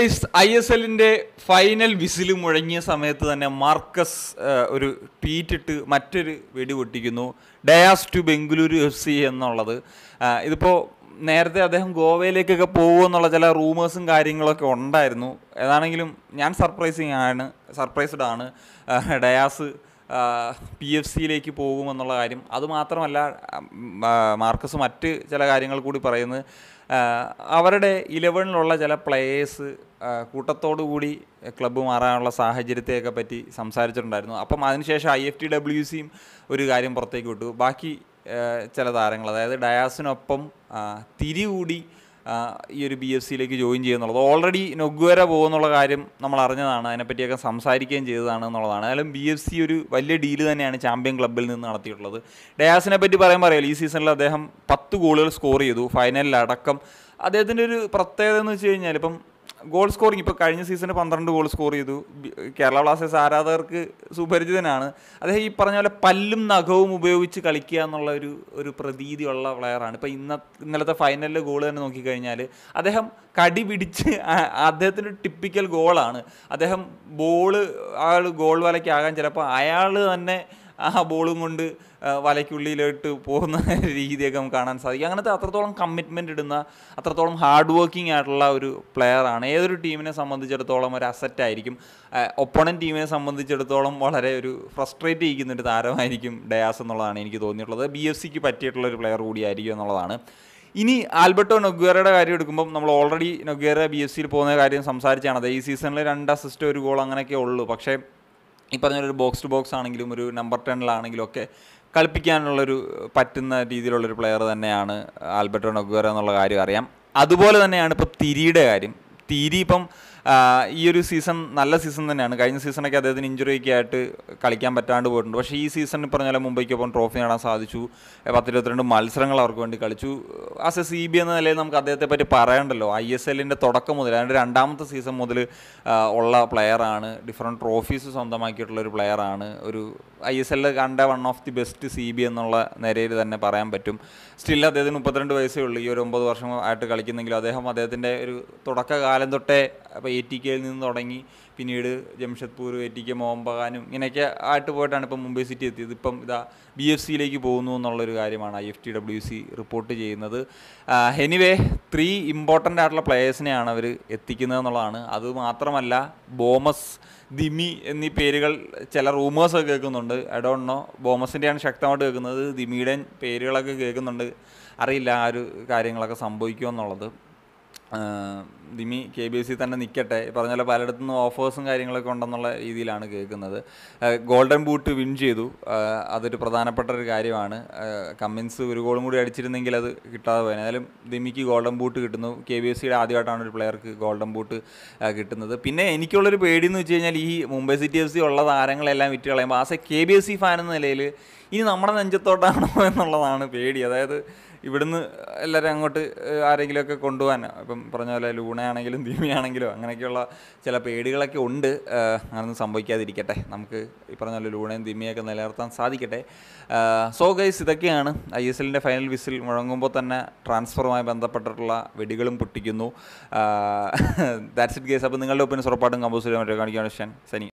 I S എല്ലിന്റെ final whistle മുഴങ്ങിയ സമയത്ത് തന്നെ മാർക്കസ് ഒരു ട്വീറ്റിട്ട് മറ്റൊരു വെടി പൊട്ടിക്കുന്നു Diaz to Bengaluru F C എന്നുള്ളത് ഇതിപ്പോൾ നേരത്തെ അദ്ദേഹം ഗോവയിലേക്കൊക്കെ പോകുമെന്നുള്ള ചില റൂമേഴ്സും കാര്യങ്ങളൊക്കെ ഉണ്ടായിരുന്നു ഏതാണെങ്കിലും ഞാൻ സർപ്രൈസിങ് ആണ് സർപ്രൈസ്ഡ് ആണ് ഡയാസ് പി എഫ് സിയിലേക്ക് പോകുമെന്നുള്ള കാര്യം അതുമാത്രമല്ല മാർക്കസ് മറ്റ് ചില കാര്യങ്ങൾ കൂടി പറയുന്നത് അവരുടെ ഇലവനിലുള്ള ചില പ്ലേയേഴ്സ് കൂട്ടത്തോടുകൂടി ക്ലബ്ബ് മാറാനുള്ള സാഹചര്യത്തെയൊക്കെ പറ്റി സംസാരിച്ചിട്ടുണ്ടായിരുന്നു അപ്പം അതിനുശേഷം ഐ എഫ് ടി ഡബ്ല്യു സിയും ഒരു കാര്യം പുറത്തേക്ക് വിട്ടു ബാക്കി ചില താരങ്ങൾ അതായത് ഡയാസിനൊപ്പം തിരികൂടി ഈ ഒരു ബി എഫ് സിയിലേക്ക് ജോയിൻ ചെയ്യുന്നുള്ളത് ഓൾറെഡി നൊഗ്വര പോകുന്നുള്ള കാര്യം നമ്മൾ അറിഞ്ഞതാണ് അതിനെപ്പറ്റിയൊക്കെ സംസാരിക്കുകയും ചെയ്തതാണ് എന്നുള്ളതാണ് എന്നാലും ബി എഫ് സി ഒരു വലിയ ഡീല് തന്നെയാണ് ചാമ്പ്യൻ ക്ലബ്ബിൽ നിന്ന് നടത്തിയിട്ടുള്ളത് ഡയാസിനെ പറ്റി പറയാൻ പറയാം ഈ സീസണിൽ അദ്ദേഹം പത്ത് ഗോളുകൾ സ്കോർ ചെയ്തു ഫൈനലിലടക്കം അദ്ദേഹത്തിൻ്റെ ഒരു പ്രത്യേകത എന്ന് വെച്ച് കഴിഞ്ഞാൽ ഇപ്പം ഗോൾ സ്കോറിങ് ഇപ്പോൾ കഴിഞ്ഞ സീസണിൽ പന്ത്രണ്ട് ഗോൾ സ്കോർ ചെയ്തു കേരള ബ്ലാസ്റ്റേഴ്സ് ആരാധകർക്ക് സുപരിചിതനാണ് അദ്ദേഹം ഈ പറഞ്ഞ പോലെ പല്ലും നഖവും ഉപയോഗിച്ച് കളിക്കുക എന്നുള്ള ഒരു ഒരു പ്രതീതിയുള്ള പ്ലെയറാണ് ഇപ്പോൾ ഇന്ന ഇന്നലത്തെ ഫൈനലിലെ ഗോൾ തന്നെ നോക്കിക്കഴിഞ്ഞാൽ അദ്ദേഹം കടി പിടിച്ച് അദ്ദേഹത്തിൻ്റെ ടിപ്പിക്കൽ ഗോളാണ് അദ്ദേഹം ബോള് ആൾ ഗോൾ വലയ്ക്കാകാൻ ചിലപ്പോൾ അയാൾ തന്നെ ആ ബോളും കൊണ്ട് വലയ്ക്കുള്ളിലോട്ട് പോകുന്ന രീതിയൊക്കെ നമുക്ക് കാണാൻ സാധിക്കും അങ്ങനത്തെ അത്രത്തോളം കമ്മിറ്റ്മെൻ്റ് ഇടുന്ന അത്രത്തോളം ഹാർഡ് വർക്കിംഗ് ആയിട്ടുള്ള ഒരു പ്ലെയറാണ് ഏതൊരു ടീമിനെ സംബന്ധിച്ചിടത്തോളം ഒരു അസറ്റ് ആയിരിക്കും ഒപ്പണൻറ്റ് ടീമിനെ സംബന്ധിച്ചിടത്തോളം വളരെ ഒരു ഫ്രസ്ട്രേറ്റ് ചെയ്യിക്കുന്ന ഒരു താരമായിരിക്കും ഡയാസ് എന്നുള്ളതാണ് എനിക്ക് തോന്നിയിട്ടുള്ളത് ബി എഫ് സിക്ക് പറ്റിയിട്ടുള്ള ഒരു പ്ലെയർ കൂടിയായിരിക്കും എന്നുള്ളതാണ് ഇനി ആൽബർട്ടോ നൊഗ്വേറയുടെ കാര്യം എടുക്കുമ്പം നമ്മൾ ഓൾറെഡി നൊഗ്വേറ ബി എഫ് സിയിൽ പോകുന്ന കാര്യം സംസാരിച്ചാണ് അത് ഈ സീസണിൽ രണ്ട് അസിസ്റ്റ് ഒരു ഗോൾ അങ്ങനെയൊക്കെ ഉള്ളൂ പക്ഷേ ഈ പറഞ്ഞൊരു ഒരു ബോക്സ് ടു ബോക്സ് ആണെങ്കിലും ഒരു നമ്പർ ടെന്നിലാണെങ്കിലും ഒക്കെ കളിപ്പിക്കാനുള്ളൊരു പറ്റുന്ന രീതിയിലുള്ളൊരു പ്ലെയർ തന്നെയാണ് ആൽബർട്ടോ നൊഗ്വേറ എന്നുള്ള കാര്യം അറിയാം അതുപോലെ തന്നെയാണ് ഇപ്പം തിരിയുടെ കാര്യം തിരി ഇപ്പം ഈ ഒരു സീസൺ നല്ല സീസൺ തന്നെയാണ് കഴിഞ്ഞ സീസണൊക്കെ അദ്ദേഹത്തിന് ഒക്കെ ആയിട്ട് കളിക്കാൻ പറ്റാണ്ട് പോയിട്ടുണ്ട് പക്ഷേ ഈ സീസണിൽ പറഞ്ഞാൽ ഒപ്പം ട്രോഫി നേടാൻ സാധിച്ചു പത്തിരുപത്തിരണ്ട് മത്സരങ്ങൾ അവർക്ക് വേണ്ടി കളിച്ചു ആസ് എ സി ബി എന്ന നിലയിൽ നമുക്ക് അദ്ദേഹത്തെ പറ്റി പറയണ്ടല്ലോ ഐ എസ് എല്ലിൻ്റെ തുടക്കം മുതൽ അതിൻ്റെ രണ്ടാമത്തെ സീസൺ മുതൽ ഉള്ള പ്ലെയറാണ് ഡിഫറെൻറ്റ് ട്രോഫീസ് സ്വന്തമാക്കിയിട്ടുള്ള ഒരു പ്ലെയറാണ് ഒരു ഐ എസ് എല്ലിൽ കണ്ട one of the best C B എന്നുള്ള നിലയിൽ തന്നെ പറയാൻ പറ്റും സ്റ്റിൽ അദ്ദേഹത്തിന് മുപ്പത്തിരണ്ട് വയസ്സേ ഉള്ളൂ ഈ ഒരു ഒമ്പത് വർഷം ആയിട്ട് കളിക്കുന്നെങ്കിലും അദ്ദേഹം അദ്ദേഹത്തിൻ്റെ ഒരു തുടക്കകാലം തൊട്ടേ അപ്പോൾ ടി കെയിൽ നിന്ന് തുടങ്ങി പിന്നീട് ജംഷഡ്പൂർ എ ടി കെ മോഹൻബഗാനും ഇങ്ങനെയൊക്കെ ആയിട്ട് പോയിട്ടാണ് ഇപ്പം മുംബൈ സിറ്റി എത്തിയത് ഇപ്പം ഇതാ ബി എഫ് സിയിലേക്ക് പോകുന്നു എന്നുള്ളൊരു കാര്യമാണ് I F T W C report ചെയ്യുന്നത് എനിവേ ത്രീ ഇമ്പോർട്ടൻ്റ് ആയിട്ടുള്ള പ്ലേയേഴ്സിനെയാണ് അവർ എത്തിക്കുന്നത് എന്നുള്ളതാണ് അത് മാത്രമല്ല ബോമസ് ദിമി എന്നീ പേരുകൾ ചില റൂമേഴ്സൊക്കെ കേൾക്കുന്നുണ്ട് നോ ബോമസിൻ്റെയാണ് ശക്തമായിട്ട് കേൾക്കുന്നത് ദിമിയുടെ പേരുകളൊക്കെ കേൾക്കുന്നുണ്ട് അറിയില്ല ആ ഒരു കാര്യങ്ങളൊക്കെ സംഭവിക്കുമെന്നുള്ളത് Dimi K B S C തന്നെ നിൽക്കട്ടെ പറഞ്ഞ പോലെ പലയിടത്തു നിന്ന് ഓഫേഴ്സും കാര്യങ്ങളൊക്കെ ഉണ്ടെന്നുള്ള രീതിയിലാണ് കേൾക്കുന്നത് ഗോൾഡൻ ബൂട്ട് വിൻ ചെയ്തു അതൊരു പ്രധാനപ്പെട്ട ഒരു കാര്യമാണ് കമ്മിൻസ് ഒരു ഗോളും കൂടി അടിച്ചിരുന്നെങ്കിൽ അത് കിട്ടാതെ പോയി ഏതായാലും ദിമിക്ക് ഗോൾഡൻ ബൂട്ട് കിട്ടുന്നു കെ ബി എസ് സിയുടെ ആദ്യമായിട്ടാണ് ഒരു പ്ലെയർക്ക് ഗോൾഡൻ ബൂട്ട് കിട്ടുന്നത് പിന്നെ എനിക്കുള്ളൊരു പേടി എന്ന് വെച്ച് കഴിഞ്ഞാൽ ഈ മുംബൈ സിറ്റി എഫ് സി ഉള്ള താരങ്ങളെല്ലാം വിറ്റ് കളയുമ്പോൾ as a K B S C fan എന്ന നിലയിൽ ഇനി നമ്മുടെ നെഞ്ചത്തോട്ടാണോ എന്നുള്ളതാണ് പേടി അതായത് ഇവിടുന്ന് എല്ലാവരും അങ്ങോട്ട് ആരെങ്കിലുമൊക്കെ കൊണ്ടുപോകാൻ ഇപ്പം പറഞ്ഞ പോലെ ലൂണയാണെങ്കിലും ദീമിയാണെങ്കിലും അങ്ങനെയൊക്കെയുള്ള ചില പേടികളൊക്കെ ഉണ്ട് അങ്ങനൊന്നും സംഭവിക്കാതിരിക്കട്ടെ നമുക്ക് ഈ പറഞ്ഞ പോലെ ലൂണയും ദിമിയൊക്കെ നിലനിർത്താൻ സാധിക്കട്ടെ സോ ഗൈസ് ഇതൊക്കെയാണ് ഐ എസ് എല്ലിൻ്റെ ഫൈനൽ വിസിൽ മുഴങ്ങുമ്പോൾ തന്നെ ട്രാൻസ്ഫറുമായി ബന്ധപ്പെട്ടിട്ടുള്ള വെടികളും പൊട്ടിക്കുന്നു ദാറ്റ്സ് ഇറ്റ് ഗേസ് അപ്പോൾ നിങ്ങളുടെ ഒപ്പീനിയൻസ് സുറപ്പാട്ടും കമ്പോസ് ചെയ്യാൻ പറ്റും കാണിക്കാൻ ശനി